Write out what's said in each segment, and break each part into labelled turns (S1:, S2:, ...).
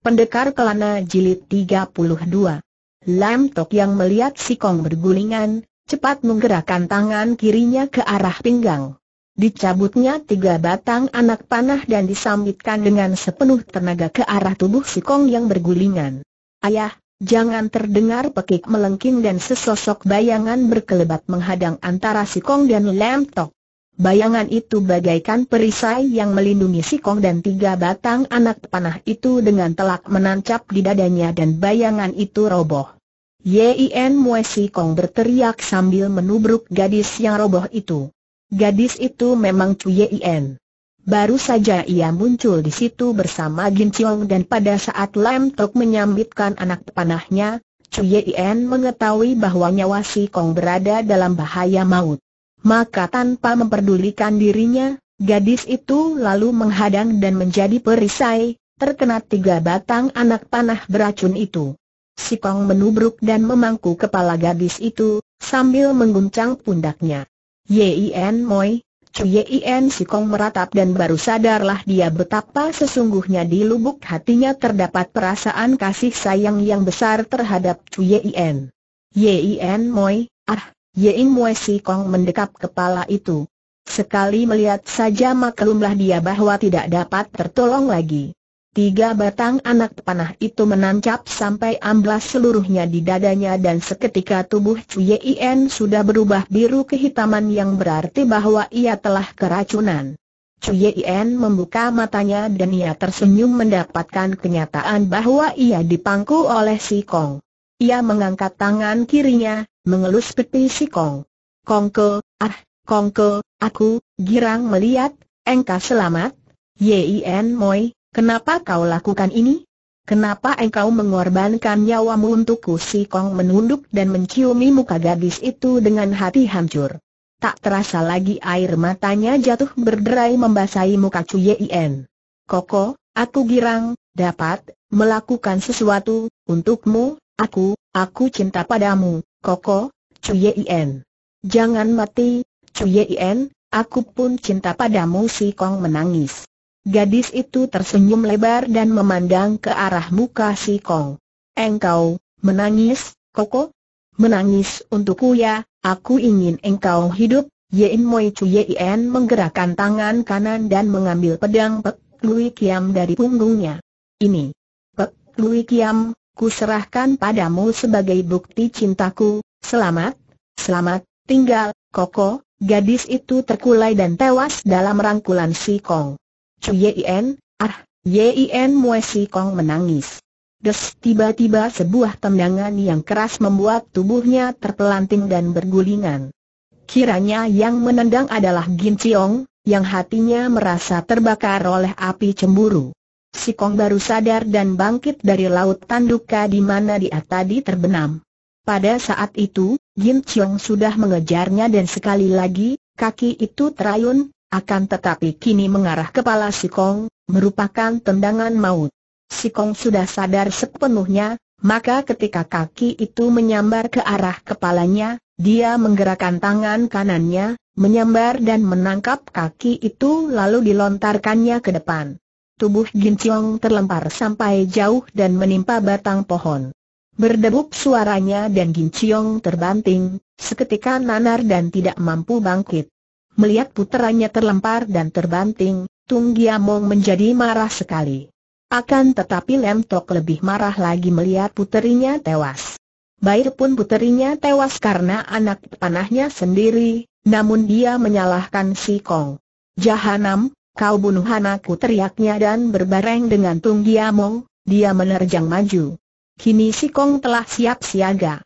S1: Pendekar Kelana Jilid 32 Lam Tok yang melihat si Kong bergulingan, cepat menggerakkan tangan kirinya ke arah pinggang. Dicabutnya tiga batang anak panah dan disambitkan dengan sepenuh tenaga ke arah tubuh si Kong yang bergulingan. Ayah, jangan terdengar pekik melengking dan sesosok bayangan berkelebat menghadang antara si Kong dan Lam Tok. Bayangan itu bagaikan perisai yang melindungi si Kong dan tiga batang anak panah itu dengan telak menancap di dadanya dan bayangan itu roboh. Yin Mue Kong berteriak sambil menubruk gadis yang roboh itu. Gadis itu memang Cu Yin. Baru saja ia muncul di situ bersama Gin Chiong dan pada saat Lam Tok menyambitkan anak panahnya, Cu Yin mengetahui bahwa nyawa si Kong berada dalam bahaya maut. Maka tanpa memperdulikan dirinya, gadis itu lalu menghadang dan menjadi perisai, terkena tiga batang anak panah beracun itu. Si Kong menubruk dan memangku kepala gadis itu, sambil mengguncang pundaknya. Yen Moi, Yin Si Kong meratap dan baru sadarlah dia betapa sesungguhnya di lubuk hatinya terdapat perasaan kasih sayang yang besar terhadap Yin. Yen Moi, ah, Yein Mue Si Kong mendekap kepala itu. Sekali melihat saja maklumlah dia bahwa tidak dapat tertolong lagi. Tiga batang anak panah itu menancap sampai amblas seluruhnya di dadanya dan seketika tubuh Cui Yen sudah berubah biru kehitaman yang berarti bahwa ia telah keracunan. Cui Yen membuka matanya dan ia tersenyum mendapatkan kenyataan bahwa ia dipangku oleh si Kong. Ia mengangkat tangan kirinya, mengelus peti si Kong. Kongke, ah, Kongke, aku, girang melihat, engkau selamat. Yin Moi, kenapa kau lakukan ini? Kenapa engkau mengorbankan nyawamu untukku? Si Kong menunduk dan menciumi muka gadis itu dengan hati hancur. Tak terasa lagi air matanya jatuh berderai membasahi muka Cui Yin. Koko, aku girang, dapat, melakukan sesuatu, untukmu, aku, aku cinta padamu, Koko, Yien. Jangan mati, Yien, aku pun cinta padamu si Kong menangis. Gadis itu tersenyum lebar dan memandang ke arah muka si Kong. Engkau, menangis, Koko? Menangis untukku ya, aku ingin engkau hidup, Yein Moi Cuyein menggerakkan tangan kanan dan mengambil pedang Pek Lui Kiam dari punggungnya. Ini. Pek Lui Kiam, Ku serahkan padamu sebagai bukti cintaku, selamat, selamat, tinggal, koko, gadis itu terkulai dan tewas dalam rangkulan si Kong. Cien, ah, En, Mu si Kong menangis. Des tiba-tiba sebuah tendangan yang keras membuat tubuhnya terpelanting dan bergulingan. Kiranya yang menendang adalah Gin Chiong, yang hatinya merasa terbakar oleh api cemburu. Si Kong baru sadar dan bangkit dari laut tanduka di mana dia tadi terbenam. Pada saat itu, Jin Chiong sudah mengejarnya dan sekali lagi, kaki itu terayun, akan tetapi kini mengarah kepala si Kong, merupakan tendangan maut. Si Kong sudah sadar sepenuhnya, maka ketika kaki itu menyambar ke arah kepalanya, dia menggerakkan tangan kanannya, menyambar dan menangkap kaki itu lalu dilontarkannya ke depan tubuh Ginciong terlempar sampai jauh dan menimpa batang pohon. Berdebuk suaranya dan Ginciong terbanting, seketika nanar dan tidak mampu bangkit. Melihat puteranya terlempar dan terbanting, Tung Giamong menjadi marah sekali. Akan tetapi Lem Tok lebih marah lagi melihat puterinya tewas. Bair pun puterinya tewas karena anak panahnya sendiri, namun dia menyalahkan si Kong. Jahanam, Kau bunuh anakku teriaknya dan berbareng dengan Tung Giamong, dia menerjang maju. Kini si Kong telah siap siaga.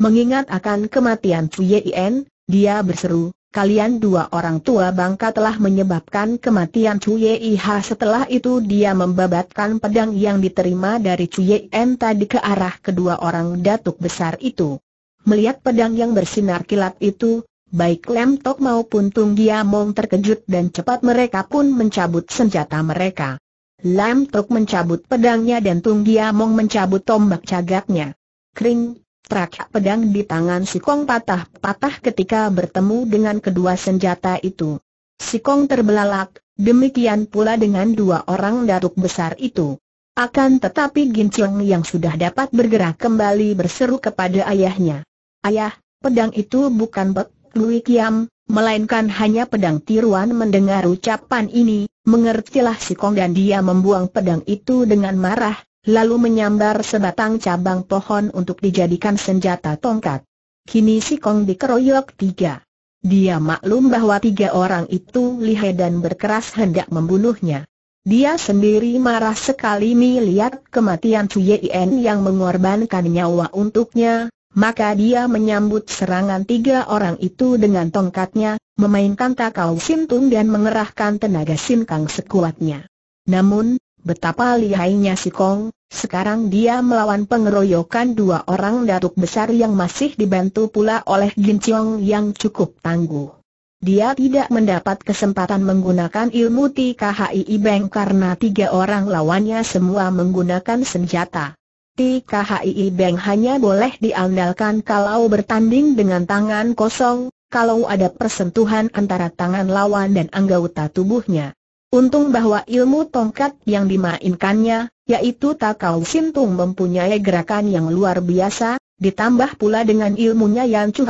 S1: Mengingat akan kematian Cui Yien, dia berseru, kalian dua orang tua bangka telah menyebabkan kematian Cui Ha setelah itu dia membabatkan pedang yang diterima dari Cui Yien tadi ke arah kedua orang datuk besar itu. Melihat pedang yang bersinar kilat itu, Baik Lem Tok maupun Tung mong terkejut dan cepat mereka pun mencabut senjata mereka. Lem Tok mencabut pedangnya dan Tung mong mencabut tombak cagaknya. Kring, trak pedang di tangan si Kong patah-patah ketika bertemu dengan kedua senjata itu. Si Kong terbelalak, demikian pula dengan dua orang datuk besar itu. Akan tetapi Gin yang sudah dapat bergerak kembali berseru kepada ayahnya. Ayah, pedang itu bukan bek Lui Kiam, melainkan hanya pedang tiruan mendengar ucapan ini, mengertilah si Kong dan dia membuang pedang itu dengan marah, lalu menyambar sebatang cabang pohon untuk dijadikan senjata tongkat. Kini si Kong dikeroyok tiga. Dia maklum bahwa tiga orang itu lihai dan berkeras hendak membunuhnya. Dia sendiri marah sekali melihat kematian Cuyen yang mengorbankan nyawa untuknya, maka dia menyambut serangan tiga orang itu dengan tongkatnya, memainkan takau sintung dan mengerahkan tenaga sinkang sekuatnya. Namun, betapa lihainya si Kong, sekarang dia melawan pengeroyokan dua orang datuk besar yang masih dibantu pula oleh Jin Chiong yang cukup tangguh. Dia tidak mendapat kesempatan menggunakan ilmu TKHI Beng karena tiga orang lawannya semua menggunakan senjata berarti KHI Beng hanya boleh diandalkan kalau bertanding dengan tangan kosong, kalau ada persentuhan antara tangan lawan dan anggota tubuhnya. Untung bahwa ilmu tongkat yang dimainkannya, yaitu Takau Sintung mempunyai gerakan yang luar biasa, ditambah pula dengan ilmunya yang Chu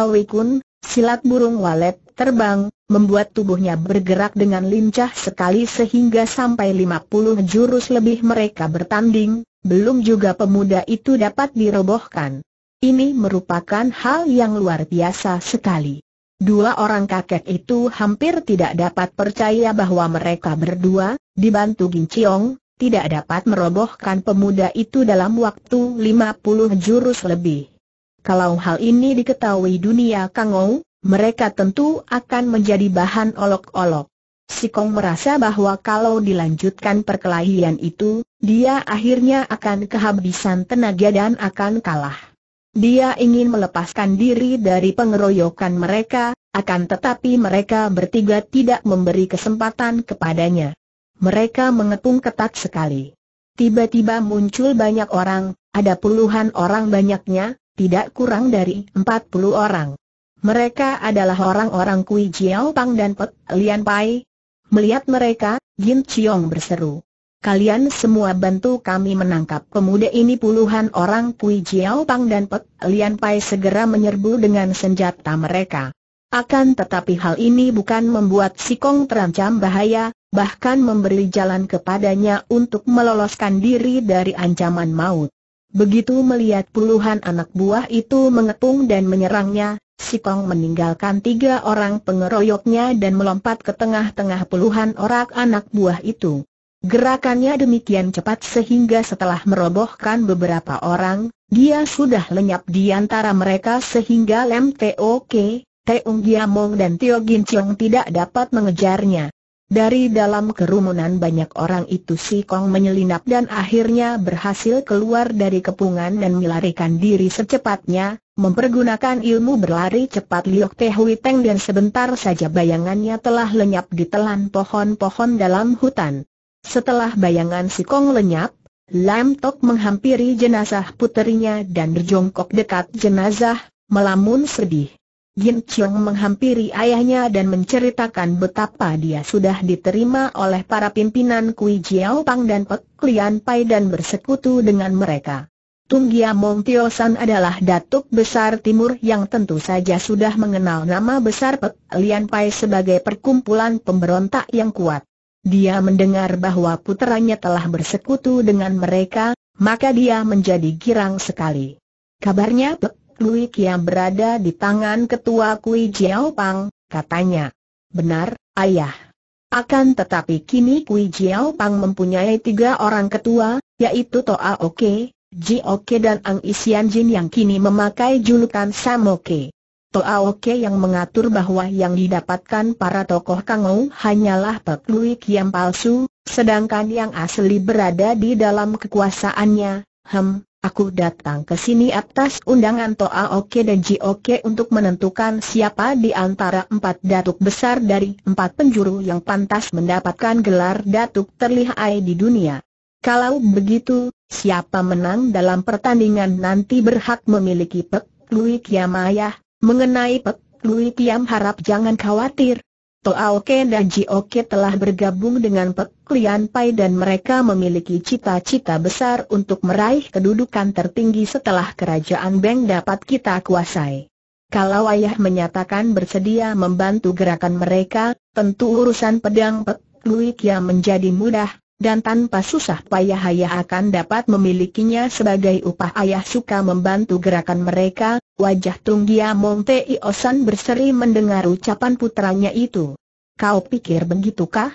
S1: silat burung walet terbang, membuat tubuhnya bergerak dengan lincah sekali sehingga sampai 50 jurus lebih mereka bertanding, belum juga pemuda itu dapat dirobohkan. Ini merupakan hal yang luar biasa sekali. Dua orang kakek itu hampir tidak dapat percaya bahwa mereka berdua, dibantu Ginciong, tidak dapat merobohkan pemuda itu dalam waktu 50 jurus lebih. Kalau hal ini diketahui dunia Kangou, mereka tentu akan menjadi bahan olok-olok. Si Kong merasa bahwa kalau dilanjutkan perkelahian itu, dia akhirnya akan kehabisan tenaga dan akan kalah. Dia ingin melepaskan diri dari pengeroyokan mereka, akan tetapi mereka bertiga tidak memberi kesempatan kepadanya. Mereka mengepung ketat sekali. Tiba-tiba muncul banyak orang, ada puluhan orang banyaknya, tidak kurang dari 40 orang. Mereka adalah orang-orang Kui Jiao Pang dan Pek Lian Pai, Melihat mereka, Jin Chiong berseru. Kalian semua bantu kami menangkap pemuda ini puluhan orang Kui Jiao Pang dan Pek Lian Pai segera menyerbu dengan senjata mereka. Akan tetapi hal ini bukan membuat si Kong terancam bahaya, bahkan memberi jalan kepadanya untuk meloloskan diri dari ancaman maut. Begitu melihat puluhan anak buah itu mengepung dan menyerangnya, Si Kong meninggalkan tiga orang pengeroyoknya dan melompat ke tengah-tengah puluhan orang anak buah itu. Gerakannya demikian cepat sehingga setelah merobohkan beberapa orang, dia sudah lenyap di antara mereka sehingga Lem Tok, Teung Giamong dan Tio Gin Chiong tidak dapat mengejarnya. Dari dalam kerumunan banyak orang itu si Kong menyelinap dan akhirnya berhasil keluar dari kepungan dan melarikan diri secepatnya, Mempergunakan ilmu berlari cepat Liok Teh Teng dan sebentar saja bayangannya telah lenyap di telan pohon-pohon dalam hutan. Setelah bayangan si Kong lenyap, Lam Tok menghampiri jenazah puterinya dan berjongkok dekat jenazah, melamun sedih. Yin Chiong menghampiri ayahnya dan menceritakan betapa dia sudah diterima oleh para pimpinan Kui Jiao Pang dan Pek Lian Pai dan bersekutu dengan mereka. Tunggia Montiosan adalah datuk besar timur yang tentu saja sudah mengenal nama besar Pek Lian Pai sebagai perkumpulan pemberontak yang kuat. Dia mendengar bahwa puteranya telah bersekutu dengan mereka, maka dia menjadi girang sekali. Kabarnya Pek Lui Kiam berada di tangan ketua Kui Jiao Pang, katanya. Benar, ayah. Akan tetapi kini Kui Jiao Pang mempunyai tiga orang ketua, yaitu Toa Oke, Jioke dan Ang Isian Jin yang kini memakai julukan Samoke. Toaoke yang mengatur bahwa yang didapatkan para tokoh Kangou hanyalah pekluik yang palsu, sedangkan yang asli berada di dalam kekuasaannya. Hem, aku datang ke sini atas undangan Toaoke dan Jioke untuk menentukan siapa di antara empat datuk besar dari empat penjuru yang pantas mendapatkan gelar datuk terlihai di dunia. Kalau begitu, siapa menang dalam pertandingan nanti berhak memiliki Pek Lui Kiam Ayah. Mengenai Pek Lui Kiam harap jangan khawatir. Toao Ken dan Oke telah bergabung dengan Pek Lian Pai dan mereka memiliki cita-cita besar untuk meraih kedudukan tertinggi setelah kerajaan Beng dapat kita kuasai. Kalau ayah menyatakan bersedia membantu gerakan mereka, tentu urusan pedang Pek Lui Kiam menjadi mudah, dan tanpa susah payah ayah akan dapat memilikinya sebagai upah ayah suka membantu gerakan mereka, wajah Tunggia Tei Iosan berseri mendengar ucapan putranya itu. Kau pikir begitukah?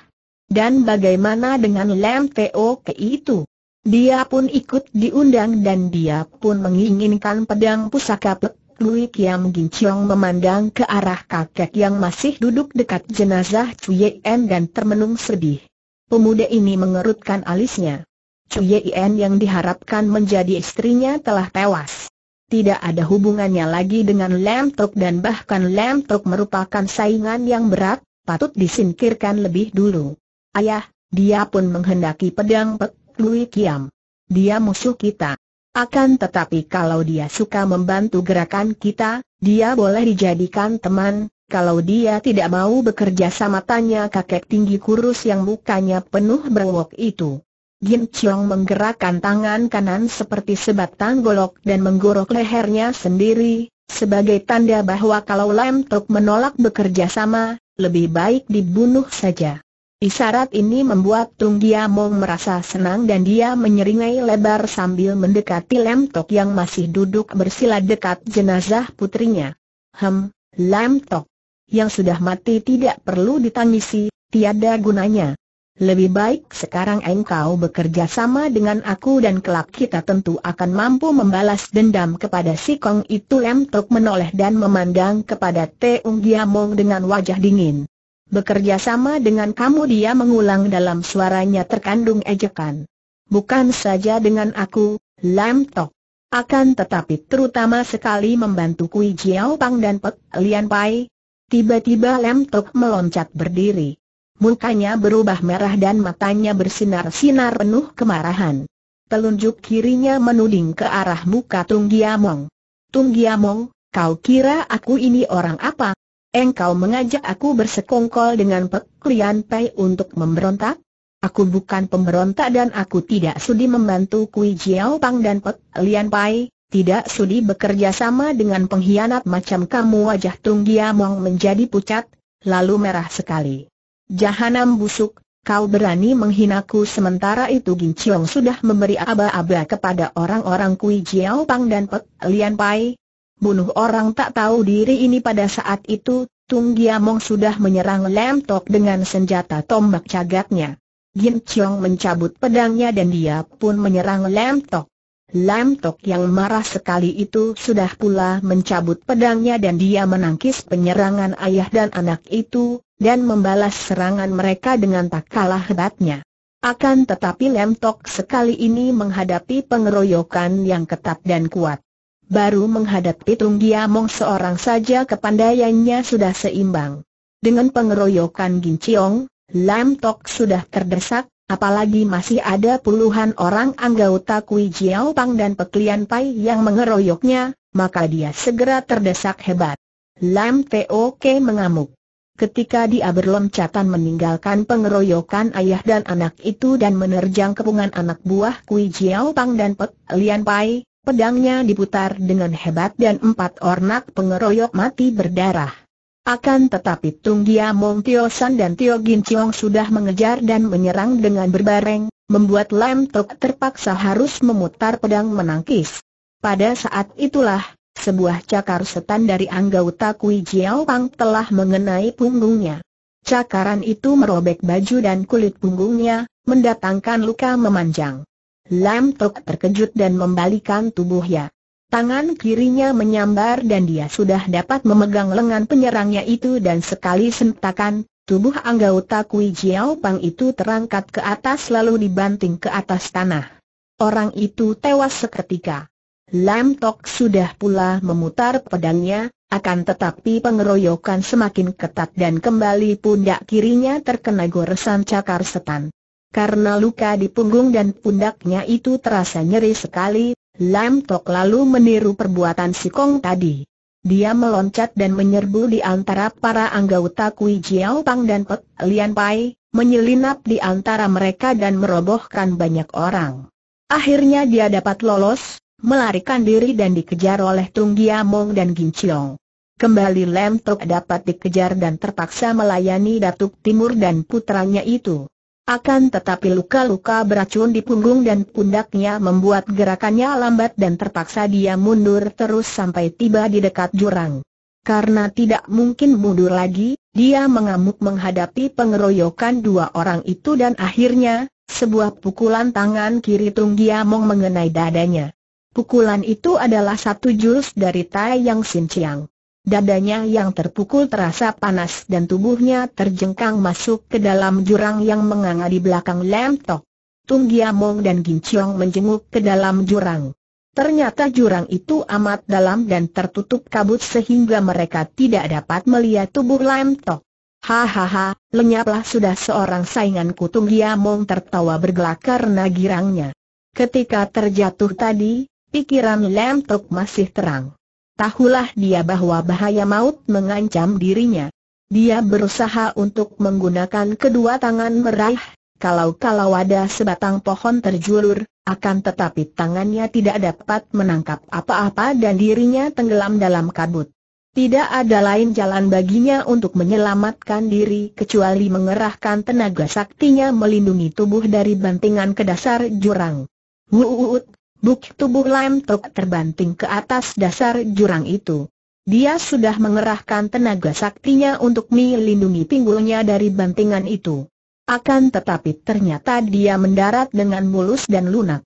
S1: Dan bagaimana dengan Lam Teo ke itu? Dia pun ikut diundang dan dia pun menginginkan pedang pusaka Pek Lui Kiam Ginciong memandang ke arah kakek yang masih duduk dekat jenazah Cuyen dan termenung sedih. Pemuda ini mengerutkan alisnya. Chu Yien yang diharapkan menjadi istrinya telah tewas. Tidak ada hubungannya lagi dengan Lam Tok dan bahkan Lam Tok merupakan saingan yang berat, patut disingkirkan lebih dulu. Ayah, dia pun menghendaki pedang Pek Lui Kiam. Dia musuh kita. Akan tetapi kalau dia suka membantu gerakan kita, dia boleh dijadikan teman, kalau dia tidak mau bekerja sama tanya kakek tinggi kurus yang mukanya penuh berwok itu. Jin Chiong menggerakkan tangan kanan seperti sebatang golok dan menggorok lehernya sendiri, sebagai tanda bahwa kalau Lam Tok menolak bekerja sama, lebih baik dibunuh saja. Isarat ini membuat Tung mong merasa senang dan dia menyeringai lebar sambil mendekati Lam Tok yang masih duduk bersila dekat jenazah putrinya. Hem, Lam Tok, yang sudah mati tidak perlu ditangisi, tiada gunanya. Lebih baik sekarang engkau bekerja sama dengan aku dan kelak kita tentu akan mampu membalas dendam kepada si Kong itu Lem Tok menoleh dan memandang kepada Teung Giamong dengan wajah dingin. Bekerja sama dengan kamu dia mengulang dalam suaranya terkandung ejekan. Bukan saja dengan aku, Lem Tok. Akan tetapi terutama sekali membantu Kui Jiao Pang dan Pek Lian Pai, Tiba-tiba Lem Tok meloncat berdiri. Mukanya berubah merah dan matanya bersinar-sinar penuh kemarahan. Telunjuk kirinya menuding ke arah muka Tung Giamong. Tung Giamong, kau kira aku ini orang apa? Engkau mengajak aku bersekongkol dengan Pek Lian Pei untuk memberontak? Aku bukan pemberontak dan aku tidak sudi membantu Kui Jiao Pang dan Pek Lian Pai, tidak sudi bekerja sama dengan pengkhianat macam kamu wajah Tung Giamong menjadi pucat, lalu merah sekali. Jahanam busuk, kau berani menghinaku sementara itu Gin Chiong sudah memberi aba-aba kepada orang-orang Kui Jiao Pang dan Pek Lian Pai. Bunuh orang tak tahu diri ini pada saat itu, Tung Giamong sudah menyerang Lam Tok dengan senjata tombak cagatnya. Gin Chiong mencabut pedangnya dan dia pun menyerang Lam Tok. Lam Tok yang marah sekali itu sudah pula mencabut pedangnya dan dia menangkis penyerangan ayah dan anak itu, dan membalas serangan mereka dengan tak kalah hebatnya. Akan tetapi Lam Tok sekali ini menghadapi pengeroyokan yang ketat dan kuat. Baru menghadapi Tung mong seorang saja kepandaiannya sudah seimbang. Dengan pengeroyokan Gin Chiong, Lam Tok sudah terdesak, Apalagi masih ada puluhan orang anggota Kui Jiao Pang dan Peklian Pai yang mengeroyoknya, maka dia segera terdesak hebat. Lam Tok mengamuk. Ketika dia berloncatan meninggalkan pengeroyokan ayah dan anak itu dan menerjang kepungan anak buah Kui Jiao Pang dan Peklian Pai, pedangnya diputar dengan hebat dan empat ornak pengeroyok mati berdarah. Akan tetapi Tung Montiosan Mong Tio San dan Tio Gin Chiong sudah mengejar dan menyerang dengan berbareng, membuat Lam Tok terpaksa harus memutar pedang menangkis. Pada saat itulah, sebuah cakar setan dari anggota Kui Jiao Pang telah mengenai punggungnya. Cakaran itu merobek baju dan kulit punggungnya, mendatangkan luka memanjang. Lam Tok terkejut dan membalikan tubuhnya. Tangan kirinya menyambar dan dia sudah dapat memegang lengan penyerangnya itu dan sekali sentakan, tubuh anggota Kui Jiao Pang itu terangkat ke atas lalu dibanting ke atas tanah. Orang itu tewas seketika. Lam Tok sudah pula memutar pedangnya, akan tetapi pengeroyokan semakin ketat dan kembali pundak kirinya terkena goresan cakar setan. Karena luka di punggung dan pundaknya itu terasa nyeri sekali, Lam Tok lalu meniru perbuatan si Kong tadi. Dia meloncat dan menyerbu di antara para anggota Kui Jiao Pang dan Pek Lian Pai, menyelinap di antara mereka dan merobohkan banyak orang. Akhirnya dia dapat lolos, melarikan diri dan dikejar oleh Tung Giamong dan Gin Chiong. Kembali Lam Tok dapat dikejar dan terpaksa melayani Datuk Timur dan putranya itu. Akan tetapi luka-luka beracun di punggung dan pundaknya membuat gerakannya lambat dan terpaksa dia mundur terus sampai tiba di dekat jurang. Karena tidak mungkin mundur lagi, dia mengamuk menghadapi pengeroyokan dua orang itu dan akhirnya, sebuah pukulan tangan kiri Tung Giamong mengenai dadanya. Pukulan itu adalah satu jurus dari Tai Yang Sin Chiang. Dadanya yang terpukul terasa panas dan tubuhnya terjengkang masuk ke dalam jurang yang menganga di belakang Lam Tok. Tung Giamong dan Ginciong menjenguk ke dalam jurang. Ternyata jurang itu amat dalam dan tertutup kabut sehingga mereka tidak dapat melihat tubuh Lam Tok. Hahaha, lenyaplah sudah seorang sainganku Tung Giamong tertawa bergelak karena girangnya. Ketika terjatuh tadi, pikiran Lam Tok masih terang. Tahulah dia bahwa bahaya maut mengancam dirinya. Dia berusaha untuk menggunakan kedua tangan meraih, kalau-kalau ada sebatang pohon terjulur, akan tetapi tangannya tidak dapat menangkap apa-apa dan dirinya tenggelam dalam kabut. Tidak ada lain jalan baginya untuk menyelamatkan diri kecuali mengerahkan tenaga saktinya melindungi tubuh dari bantingan ke dasar jurang. Wuuut, Bukti tubuh Lam Tok terbanting ke atas dasar jurang itu. Dia sudah mengerahkan tenaga saktinya untuk melindungi pinggulnya dari bantingan itu. Akan tetapi ternyata dia mendarat dengan mulus dan lunak.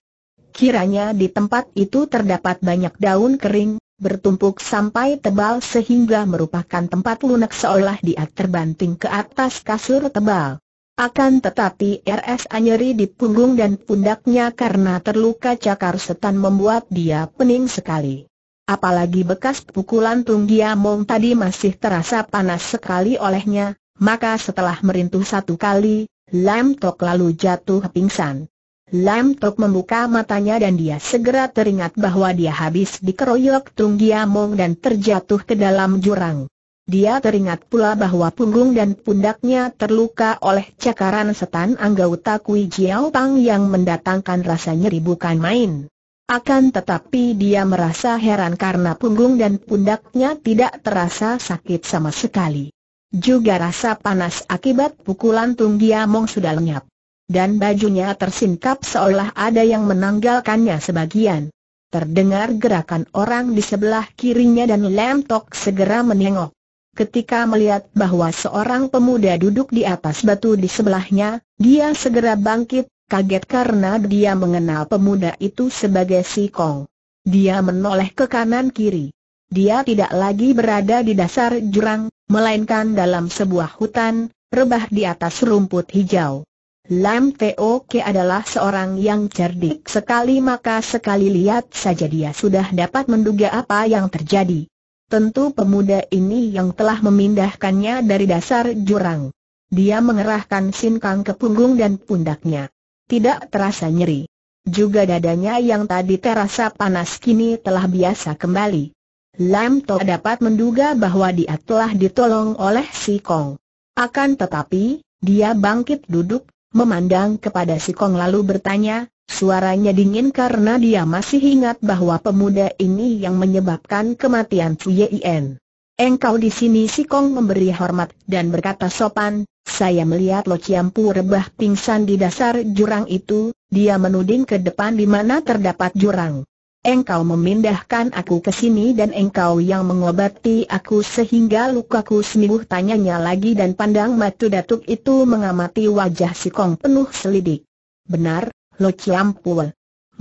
S1: Kiranya di tempat itu terdapat banyak daun kering, bertumpuk sampai tebal sehingga merupakan tempat lunak seolah dia terbanting ke atas kasur tebal. Akan tetapi RS anyeri di punggung dan pundaknya karena terluka cakar setan membuat dia pening sekali. Apalagi bekas pukulan Tung Mong tadi masih terasa panas sekali olehnya, maka setelah merintuh satu kali, Lam Tok lalu jatuh pingsan. Lam Tok membuka matanya dan dia segera teringat bahwa dia habis dikeroyok Tung Mong dan terjatuh ke dalam jurang. Dia teringat pula bahwa punggung dan pundaknya terluka oleh cakaran setan anggota Kui Jiao Pang yang mendatangkan rasa nyeri bukan main. Akan tetapi dia merasa heran karena punggung dan pundaknya tidak terasa sakit sama sekali. Juga rasa panas akibat pukulan Tung Diamong sudah lenyap. Dan bajunya tersingkap seolah ada yang menanggalkannya sebagian. Terdengar gerakan orang di sebelah kirinya dan Lam Tok segera menengok. Ketika melihat bahwa seorang pemuda duduk di atas batu di sebelahnya, dia segera bangkit, kaget karena dia mengenal pemuda itu sebagai si Kong. Dia menoleh ke kanan kiri. Dia tidak lagi berada di dasar jurang, melainkan dalam sebuah hutan, rebah di atas rumput hijau. Lam Tok adalah seorang yang cerdik sekali maka sekali lihat saja dia sudah dapat menduga apa yang terjadi. Tentu pemuda ini yang telah memindahkannya dari dasar jurang. Dia mengerahkan sinkang ke punggung dan pundaknya. Tidak terasa nyeri. Juga dadanya yang tadi terasa panas kini telah biasa kembali. Lam To dapat menduga bahwa dia telah ditolong oleh si Kong. Akan tetapi, dia bangkit duduk, memandang kepada si Kong lalu bertanya, Suaranya dingin karena dia masih ingat bahwa pemuda ini yang menyebabkan kematian Fu Yien. Engkau di sini si Kong memberi hormat dan berkata sopan, saya melihat Lo Ciampu rebah pingsan di dasar jurang itu, dia menuding ke depan di mana terdapat jurang. Engkau memindahkan aku ke sini dan engkau yang mengobati aku sehingga lukaku sembuh tanyanya lagi dan pandang matu datuk itu mengamati wajah si Kong penuh selidik. Benar, Lo Ciampua.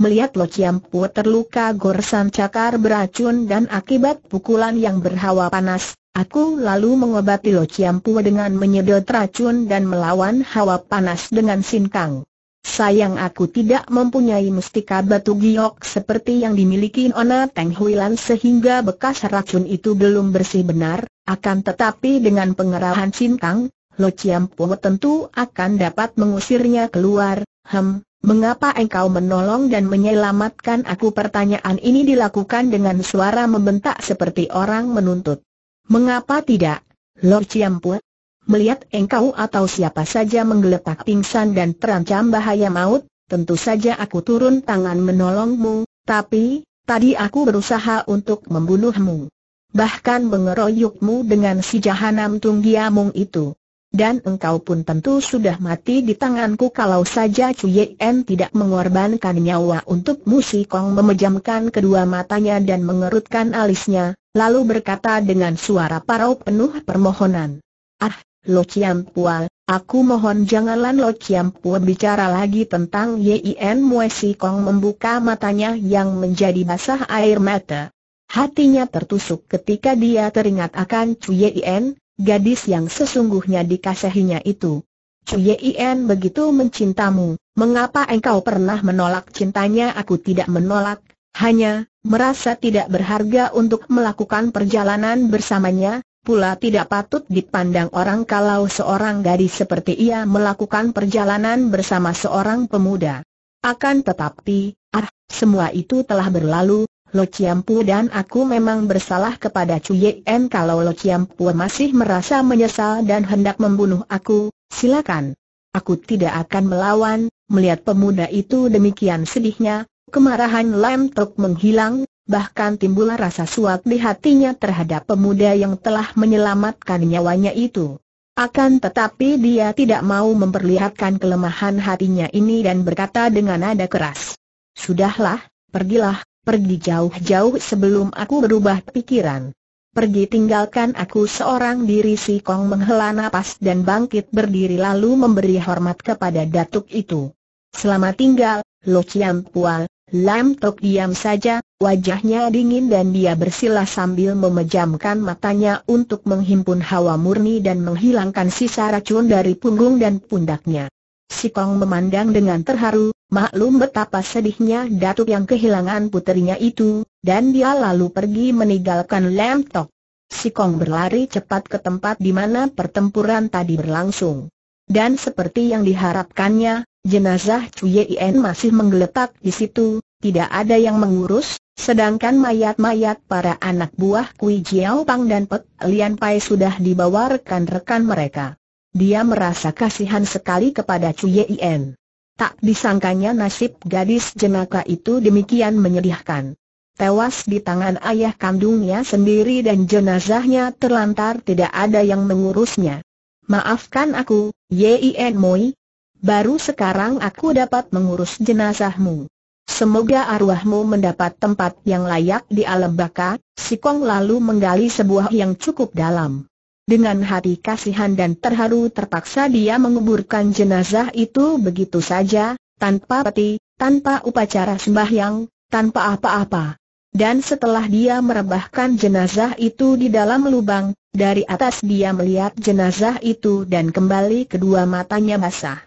S1: Melihat Lo Ciampua terluka goresan cakar beracun dan akibat pukulan yang berhawa panas, aku lalu mengobati Lo Ciampua dengan menyedot racun dan melawan hawa panas dengan sinkang. Sayang aku tidak mempunyai mustika batu giok seperti yang dimiliki Ona Teng Huilan sehingga bekas racun itu belum bersih benar, akan tetapi dengan pengerahan Sinkang, Lo Chiam tentu akan dapat mengusirnya keluar, hem, Mengapa engkau menolong dan menyelamatkan aku? Pertanyaan ini dilakukan dengan suara membentak seperti orang menuntut. Mengapa tidak, Lord Ciampu? Melihat engkau atau siapa saja menggeletak pingsan dan terancam bahaya maut, tentu saja aku turun tangan menolongmu, tapi, tadi aku berusaha untuk membunuhmu. Bahkan mengeroyokmu dengan si jahanam tunggiamung itu. Dan engkau pun tentu sudah mati di tanganku kalau saja Cui En tidak mengorbankan nyawa untuk si Kong memejamkan kedua matanya dan mengerutkan alisnya, lalu berkata dengan suara parau penuh permohonan. Ah, Lo Chiam Pua, aku mohon janganlah Lo Chiam Pua bicara lagi tentang Yien Mu Si Kong membuka matanya yang menjadi basah air mata. Hatinya tertusuk ketika dia teringat akan Cui En, gadis yang sesungguhnya dikasihinya itu. Cuyen begitu mencintamu, mengapa engkau pernah menolak cintanya? Aku tidak menolak, hanya merasa tidak berharga untuk melakukan perjalanan bersamanya, pula tidak patut dipandang orang kalau seorang gadis seperti ia melakukan perjalanan bersama seorang pemuda. Akan tetapi, ah, semua itu telah berlalu, Lo Ciampu dan aku memang bersalah kepada Chu Yen kalau Lo Ciampu masih merasa menyesal dan hendak membunuh aku, silakan. Aku tidak akan melawan, melihat pemuda itu demikian sedihnya, kemarahan Lam Tok menghilang, bahkan timbul rasa suat di hatinya terhadap pemuda yang telah menyelamatkan nyawanya itu. Akan tetapi dia tidak mau memperlihatkan kelemahan hatinya ini dan berkata dengan nada keras. Sudahlah, pergilah, Pergi jauh-jauh sebelum aku berubah pikiran. Pergi tinggalkan aku seorang diri si Kong menghela nafas dan bangkit berdiri lalu memberi hormat kepada datuk itu. Selamat tinggal, Lo Chiam Pual, Lam Tok diam saja, wajahnya dingin dan dia bersilah sambil memejamkan matanya untuk menghimpun hawa murni dan menghilangkan sisa racun dari punggung dan pundaknya. Si Kong memandang dengan terharu, Maklum betapa sedihnya Datuk yang kehilangan puterinya itu, dan dia lalu pergi meninggalkan Lam Tok. Si Kong berlari cepat ke tempat di mana pertempuran tadi berlangsung. Dan seperti yang diharapkannya, jenazah Cui Yien masih menggeletak di situ, tidak ada yang mengurus, sedangkan mayat-mayat para anak buah Kui Jiao Pang dan Pek Lian Pai sudah dibawarkan rekan mereka. Dia merasa kasihan sekali kepada Cui Yien. Tak disangkanya nasib gadis jenaka itu demikian menyedihkan. Tewas di tangan ayah kandungnya sendiri dan jenazahnya terlantar tidak ada yang mengurusnya. Maafkan aku, Yin Moi. Baru sekarang aku dapat mengurus jenazahmu. Semoga arwahmu mendapat tempat yang layak di alam baka, si Kong lalu menggali sebuah yang cukup dalam. Dengan hati kasihan dan terharu terpaksa dia menguburkan jenazah itu begitu saja, tanpa peti, tanpa upacara sembahyang, tanpa apa-apa. Dan setelah dia merebahkan jenazah itu di dalam lubang, dari atas dia melihat jenazah itu dan kembali kedua matanya basah.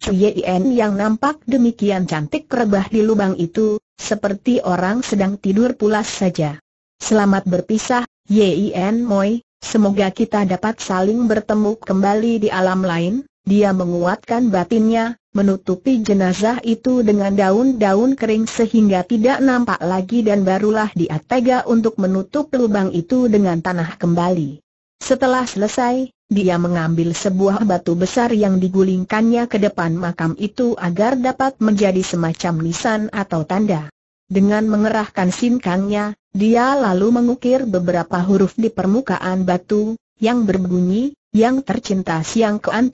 S1: Cuyen yang nampak demikian cantik rebah di lubang itu, seperti orang sedang tidur pulas saja. Selamat berpisah, Yen Moi, Semoga kita dapat saling bertemu kembali di alam lain. Dia menguatkan batinnya, menutupi jenazah itu dengan daun-daun kering sehingga tidak nampak lagi dan barulah dia tega untuk menutup lubang itu dengan tanah kembali. Setelah selesai, dia mengambil sebuah batu besar yang digulingkannya ke depan makam itu agar dapat menjadi semacam nisan atau tanda. Dengan mengerahkan sinkangnya, dia lalu mengukir beberapa huruf di permukaan batu, yang berbunyi, yang tercinta Siang Kuan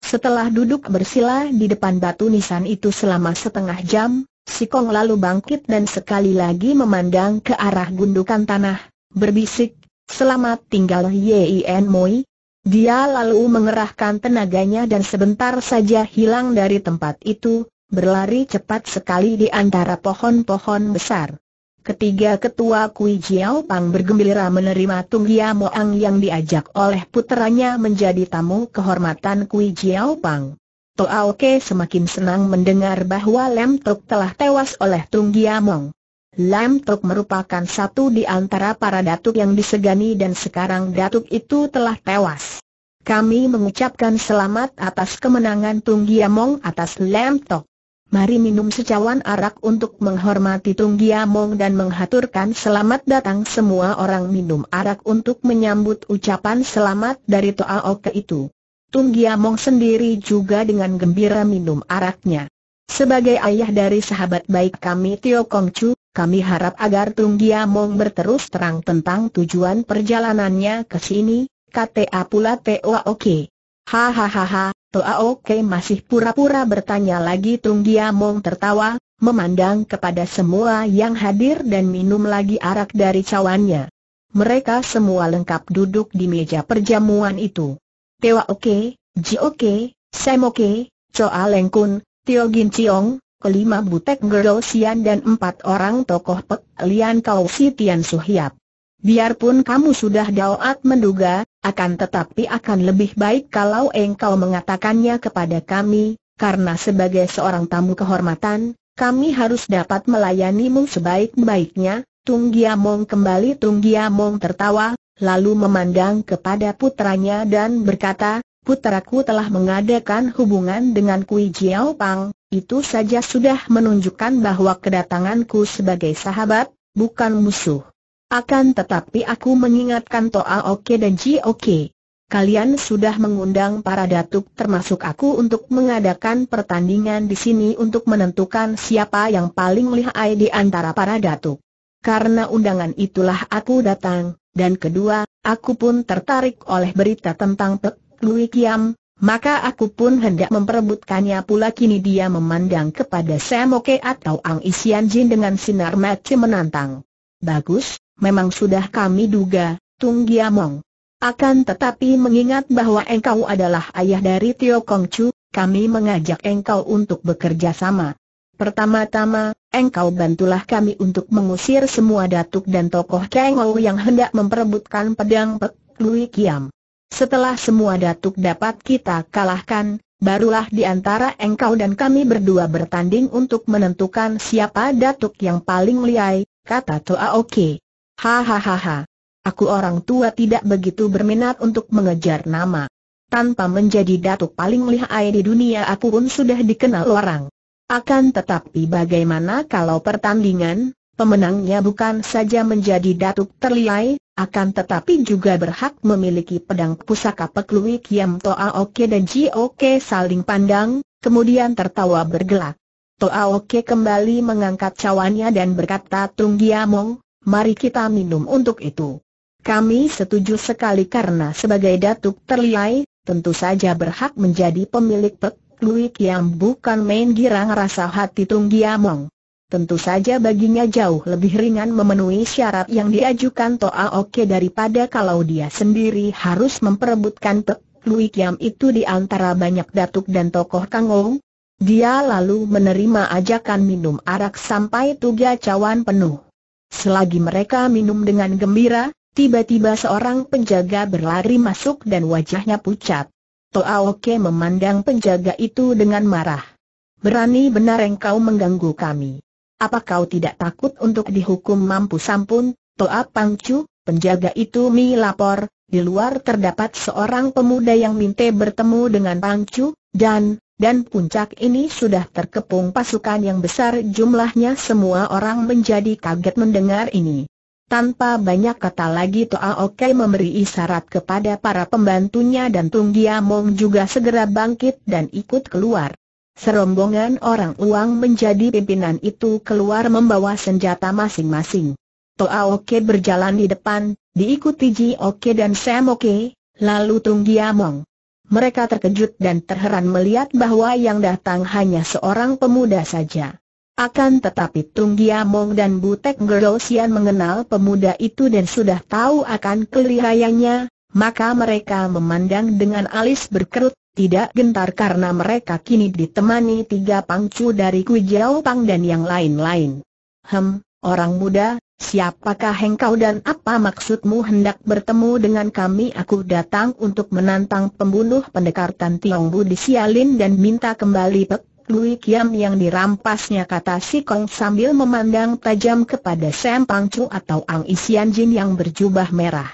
S1: setelah duduk bersila di depan batu nisan itu selama setengah jam, si Kong lalu bangkit dan sekali lagi memandang ke arah gundukan tanah, berbisik, selamat tinggal Yien Moi. Dia lalu mengerahkan tenaganya dan sebentar saja hilang dari tempat itu, berlari cepat sekali di antara pohon-pohon besar. Ketiga ketua Kui Jiao Pang bergembira menerima Tung Gia Moang yang diajak oleh puteranya menjadi tamu kehormatan Kui Jiao Pang. Toao Ke semakin senang mendengar bahwa Lem Tok telah tewas oleh Tung Gia Moang. Lam Tok merupakan satu di antara para datuk yang disegani dan sekarang datuk itu telah tewas. Kami mengucapkan selamat atas kemenangan Tung Giamong atas Lam Tok. Mari minum secawan arak untuk menghormati Tung Giamong dan menghaturkan selamat datang semua orang minum arak untuk menyambut ucapan selamat dari Toa Oke itu. Tung Giamong sendiri juga dengan gembira minum araknya. Sebagai ayah dari sahabat baik kami Tio Chu, kami harap agar Tung Giamong berterus terang tentang tujuan perjalanannya ke sini, kata pula Toa Oke. Hahaha, Toa Oke masih pura-pura bertanya lagi Tung Dia Mong tertawa, memandang kepada semua yang hadir dan minum lagi arak dari cawannya. Mereka semua lengkap duduk di meja perjamuan itu. Tewa Oke, Ji Oke, Sam Oke, Choa Leng Kun, Tio Gin Chiong, kelima butek Gerol Sian dan empat orang tokoh Pek Lian Kau Si Tian Biarpun kamu sudah daoat menduga, akan tetapi akan lebih baik kalau engkau mengatakannya kepada kami, karena sebagai seorang tamu kehormatan, kami harus dapat melayanimu sebaik-baiknya. Tung Giamong kembali Tung Giamong tertawa, lalu memandang kepada putranya dan berkata, Putraku telah mengadakan hubungan dengan Kui Jiao Pang, itu saja sudah menunjukkan bahwa kedatanganku sebagai sahabat, bukan musuh. Akan tetapi aku mengingatkan Toa Oke dan Ji Oke. Kalian sudah mengundang para datuk termasuk aku untuk mengadakan pertandingan di sini untuk menentukan siapa yang paling lihai di antara para datuk. Karena undangan itulah aku datang, dan kedua, aku pun tertarik oleh berita tentang Pek Lui Kiam, maka aku pun hendak memperebutkannya pula kini dia memandang kepada Samoke atau Ang Isian Jin dengan sinar mati menantang. Bagus, memang sudah kami duga, Tung Giamong. Akan tetapi mengingat bahwa engkau adalah ayah dari Tio Kongcu, kami mengajak engkau untuk bekerja sama. Pertama-tama, engkau bantulah kami untuk mengusir semua datuk dan tokoh Kengou yang hendak memperebutkan pedang Pek Lui Kiam. Setelah semua datuk dapat kita kalahkan, barulah di antara engkau dan kami berdua bertanding untuk menentukan siapa datuk yang paling liai, kata Toa Oke. Hahaha. Aku orang tua tidak begitu berminat untuk mengejar nama. Tanpa menjadi datuk paling lihai di dunia aku pun sudah dikenal orang. Akan tetapi bagaimana kalau pertandingan, pemenangnya bukan saja menjadi datuk terlihai, akan tetapi juga berhak memiliki pedang pusaka peklui Kiam Toa Oke dan Ji Oke saling pandang, kemudian tertawa bergelak. Toa Oke kembali mengangkat cawannya dan berkata Tung Giamong, mari kita minum untuk itu. Kami setuju sekali karena sebagai datuk terliai, tentu saja berhak menjadi pemilik pek Luik yang bukan main girang rasa hati Tung Giamong. Tentu saja baginya jauh lebih ringan memenuhi syarat yang diajukan Toa Oke daripada kalau dia sendiri harus memperebutkan pek Lui Kiam itu di antara banyak datuk dan tokoh kanggung. Dia lalu menerima ajakan minum arak sampai tuga cawan penuh. Selagi mereka minum dengan gembira, tiba-tiba seorang penjaga berlari masuk dan wajahnya pucat. Toaoke memandang penjaga itu dengan marah. Berani benar engkau mengganggu kami. Apa kau tidak takut untuk dihukum mampu sampun, Toa Pangcu, penjaga itu mi lapor, di luar terdapat seorang pemuda yang minta bertemu dengan Pangcu, dan, dan puncak ini sudah terkepung pasukan yang besar jumlahnya semua orang menjadi kaget mendengar ini. Tanpa banyak kata lagi Toa Oke memberi isyarat kepada para pembantunya dan Tung Dia Mong juga segera bangkit dan ikut keluar. Serombongan orang uang menjadi pimpinan itu keluar membawa senjata masing-masing. Toa Oke berjalan di depan, diikuti Ji Oke dan Sam Oke, lalu Tung Dia Mong. Mereka terkejut dan terheran melihat bahwa yang datang hanya seorang pemuda saja. Akan tetapi Tung Giamong dan Butek Gerosian mengenal pemuda itu dan sudah tahu akan kelihayanya, maka mereka memandang dengan alis berkerut, tidak gentar karena mereka kini ditemani tiga pangcu dari Kui Jiao Pang dan yang lain-lain. Hem, orang muda, Siapakah engkau dan apa maksudmu hendak bertemu dengan kami? Aku datang untuk menantang pembunuh pendekar Tan Tiong Bu di Sialin dan minta kembali Pek Lui Kiam yang dirampasnya kata si Kong sambil memandang tajam kepada Sam Pangcu atau Ang Isian Jin yang berjubah merah.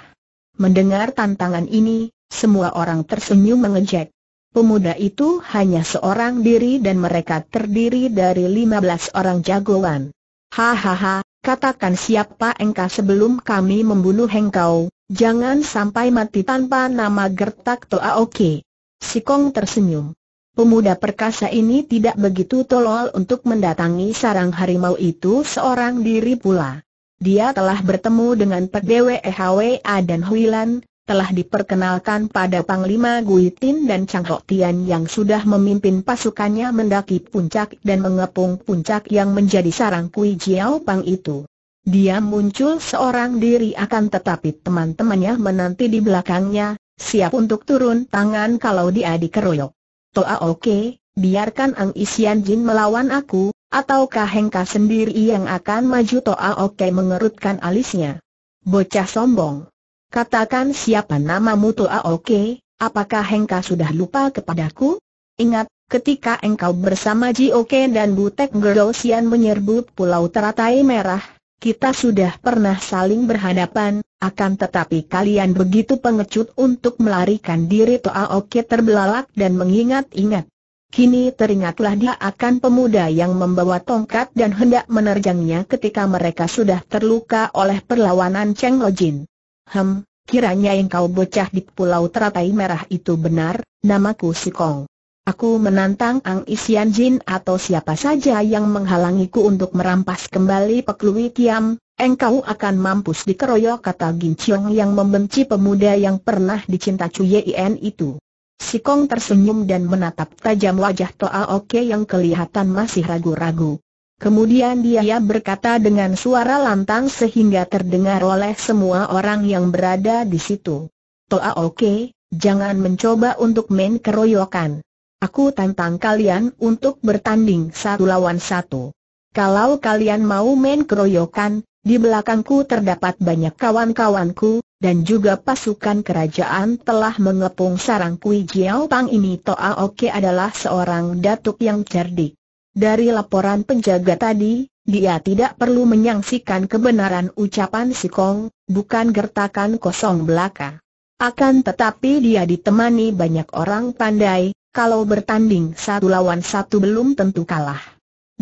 S1: Mendengar tantangan ini, semua orang tersenyum mengejek. Pemuda itu hanya seorang diri dan mereka terdiri dari 15 orang jagoan. Hahaha, Katakan siapa engkau sebelum kami membunuh engkau, jangan sampai mati tanpa nama gertak Oke. Si Kong tersenyum. Pemuda perkasa ini tidak begitu tolol untuk mendatangi sarang harimau itu seorang diri pula. Dia telah bertemu dengan Pek Dewe Ehwa dan Huilan, telah diperkenalkan pada Panglima Guitin dan Chang Ho Tian yang sudah memimpin pasukannya mendaki puncak dan mengepung puncak yang menjadi sarang Kui Jiao Pang itu. Dia muncul seorang diri akan tetapi teman-temannya menanti di belakangnya, siap untuk turun tangan kalau dia dikeroyok. Toa oke, biarkan Ang Isian Jin melawan aku, ataukah Hengka sendiri yang akan maju Toa oke mengerutkan alisnya. Bocah sombong. Katakan siapa namamu Toa Oke, apakah engkau sudah lupa kepadaku? Ingat, ketika engkau bersama Ji Oke dan Butek Gerosian menyerbu Pulau Teratai Merah, kita sudah pernah saling berhadapan, akan tetapi kalian begitu pengecut untuk melarikan diri Toa Oke terbelalak dan mengingat-ingat. Kini teringatlah dia akan pemuda yang membawa tongkat dan hendak menerjangnya ketika mereka sudah terluka oleh perlawanan Cheng Lojin. Hem, kiranya engkau bocah di pulau teratai merah itu benar, namaku Sikong. Aku menantang Ang Isian Jin atau siapa saja yang menghalangiku untuk merampas kembali peklui Kiam, engkau akan mampus di dikeroyok kata Chiong yang membenci pemuda yang pernah dicinta Cuyen itu. Sikong tersenyum dan menatap tajam wajah Toa Oke yang kelihatan masih ragu-ragu. Kemudian dia berkata dengan suara lantang sehingga terdengar oleh semua orang yang berada di situ. Toa oke, jangan mencoba untuk main keroyokan. Aku tantang kalian untuk bertanding satu lawan satu. Kalau kalian mau main keroyokan, di belakangku terdapat banyak kawan-kawanku, dan juga pasukan kerajaan telah mengepung sarang Kui Jiao Pang ini Toa Oke adalah seorang datuk yang cerdik. Dari laporan penjaga tadi, dia tidak perlu menyaksikan kebenaran ucapan si Kong, bukan gertakan kosong belaka. Akan tetapi dia ditemani banyak orang pandai, kalau bertanding satu lawan satu belum tentu kalah.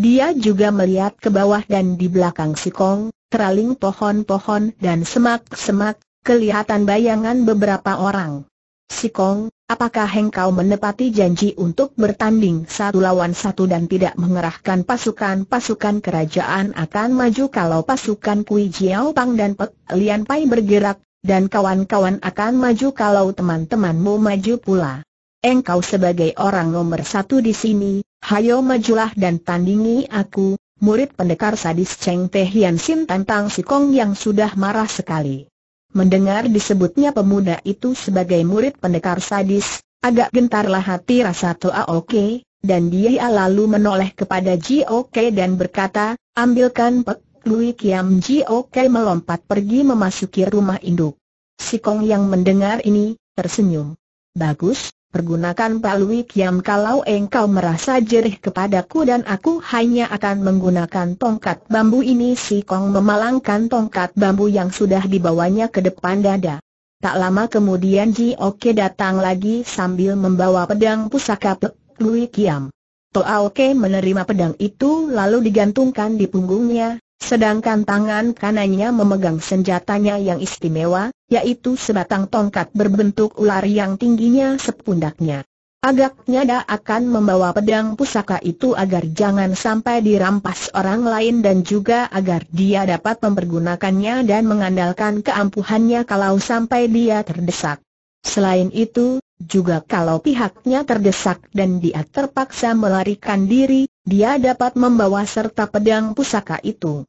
S1: Dia juga melihat ke bawah dan di belakang si Kong, teraling pohon-pohon dan semak-semak, kelihatan bayangan beberapa orang. Si Kong, Apakah engkau menepati janji untuk bertanding satu lawan satu dan tidak mengerahkan pasukan-pasukan kerajaan akan maju kalau pasukan Kui Jiao Pang dan Pek Lian Pai bergerak, dan kawan-kawan akan maju kalau teman-temanmu maju pula. Engkau sebagai orang nomor satu di sini, hayo majulah dan tandingi aku, murid pendekar sadis Cheng Teh Hian Sin tantang si Kong yang sudah marah sekali. Mendengar disebutnya pemuda itu sebagai murid pendekar sadis, agak gentarlah hati rasa Toa Oke, dan dia lalu menoleh kepada Ji Oke dan berkata, ambilkan pek Lui Kiam Ji Oke melompat pergi memasuki rumah induk. Si Kong yang mendengar ini, tersenyum. Bagus, Pergunakan palui kiam kalau engkau merasa jerih kepadaku dan aku hanya akan menggunakan tongkat bambu ini si Kong memalangkan tongkat bambu yang sudah dibawanya ke depan dada. Tak lama kemudian Ji Oke datang lagi sambil membawa pedang pusaka Pek Lui Kiam. Toa Oke menerima pedang itu lalu digantungkan di punggungnya, Sedangkan tangan kanannya memegang senjatanya yang istimewa, yaitu sebatang tongkat berbentuk ular yang tingginya sepundaknya. Agaknya dia akan membawa pedang pusaka itu agar jangan sampai dirampas orang lain dan juga agar dia dapat mempergunakannya dan mengandalkan keampuhannya kalau sampai dia terdesak. Selain itu, juga kalau pihaknya terdesak dan dia terpaksa melarikan diri, dia dapat membawa serta pedang pusaka itu.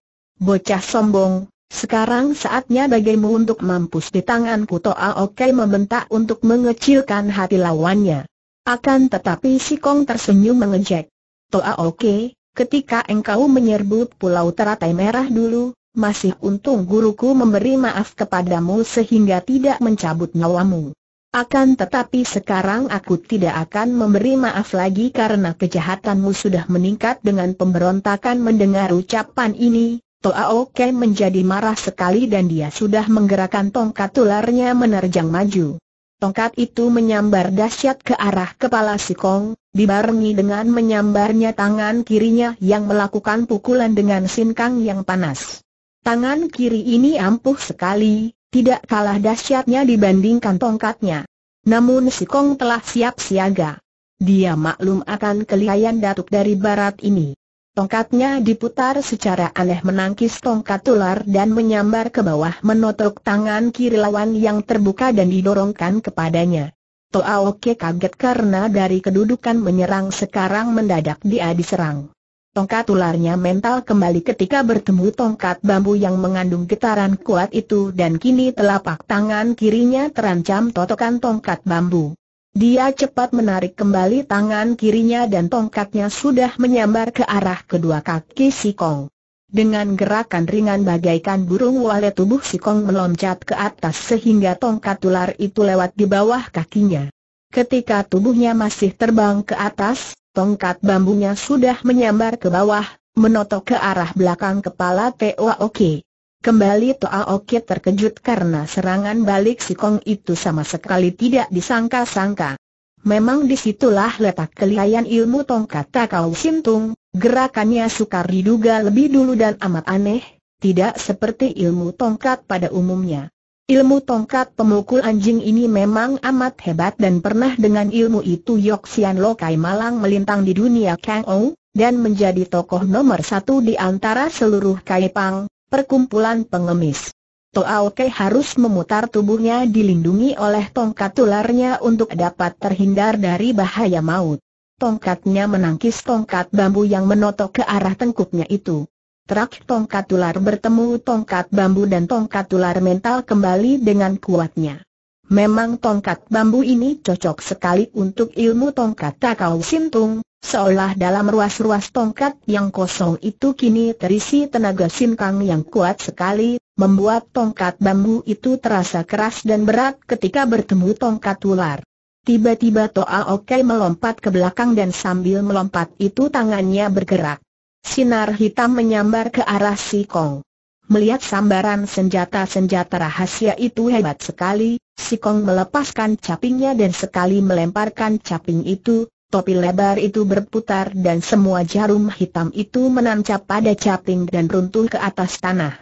S1: Bocah sombong, sekarang saatnya bagimu untuk mampus di tanganku Toa Oke membentak untuk mengecilkan hati lawannya. Akan tetapi si Kong tersenyum mengejek. Toa Oke, ketika engkau menyerbu pulau teratai merah dulu, masih untung guruku memberi maaf kepadamu sehingga tidak mencabut nyawamu. Akan tetapi sekarang aku tidak akan memberi maaf lagi karena kejahatanmu sudah meningkat dengan pemberontakan mendengar ucapan ini, Toao Ken menjadi marah sekali dan dia sudah menggerakkan tongkat tularnya menerjang maju. Tongkat itu menyambar dahsyat ke arah kepala si Kong, dibarengi dengan menyambarnya tangan kirinya yang melakukan pukulan dengan sinkang yang panas. Tangan kiri ini ampuh sekali, tidak kalah dahsyatnya dibandingkan tongkatnya. Namun si Kong telah siap siaga. Dia maklum akan kelihayan datuk dari barat ini. Tongkatnya diputar secara aneh menangkis tongkat ular dan menyambar ke bawah menotok tangan kiri lawan yang terbuka dan didorongkan kepadanya. Toa Oke kaget karena dari kedudukan menyerang sekarang mendadak dia diserang. Tongkat ularnya mental kembali ketika bertemu tongkat bambu yang mengandung getaran kuat itu dan kini telapak tangan kirinya terancam totokan tongkat bambu. Dia cepat menarik kembali tangan kirinya dan tongkatnya sudah menyambar ke arah kedua kaki si Kong. Dengan gerakan ringan bagaikan burung walet tubuh si Kong meloncat ke atas sehingga tongkat ular itu lewat di bawah kakinya. Ketika tubuhnya masih terbang ke atas, tongkat bambunya sudah menyambar ke bawah, menotok ke arah belakang kepala T.O.O.K. Kembali Toa Okit terkejut karena serangan balik si Kong itu sama sekali tidak disangka-sangka. Memang disitulah letak kelihayan ilmu tongkat Takau Sintung, gerakannya sukar diduga lebih dulu dan amat aneh, tidak seperti ilmu tongkat pada umumnya. Ilmu tongkat pemukul anjing ini memang amat hebat dan pernah dengan ilmu itu Yoxian Lokai Malang melintang di dunia Kang Ou, dan menjadi tokoh nomor satu di antara seluruh Kaipang, perkumpulan pengemis. Toao Kei harus memutar tubuhnya dilindungi oleh tongkat ularnya untuk dapat terhindar dari bahaya maut. Tongkatnya menangkis tongkat bambu yang menotok ke arah tengkuknya itu. Terak tongkat ular bertemu tongkat bambu dan tongkat ular mental kembali dengan kuatnya. Memang tongkat bambu ini cocok sekali untuk ilmu tongkat Takau Sintung, Seolah dalam ruas-ruas tongkat yang kosong itu kini terisi tenaga sinkang yang kuat sekali, membuat tongkat bambu itu terasa keras dan berat ketika bertemu tongkat ular. Tiba-tiba Toa Oke melompat ke belakang dan sambil melompat itu tangannya bergerak. Sinar hitam menyambar ke arah si Kong. Melihat sambaran senjata-senjata rahasia itu hebat sekali, si Kong melepaskan capingnya dan sekali melemparkan caping itu, Topi lebar itu berputar dan semua jarum hitam itu menancap pada caping dan runtuh ke atas tanah.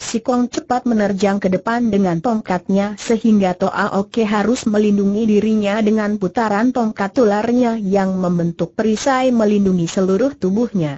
S1: Si Kong cepat menerjang ke depan dengan tongkatnya sehingga Toa Oke harus melindungi dirinya dengan putaran tongkat tularnya yang membentuk perisai melindungi seluruh tubuhnya.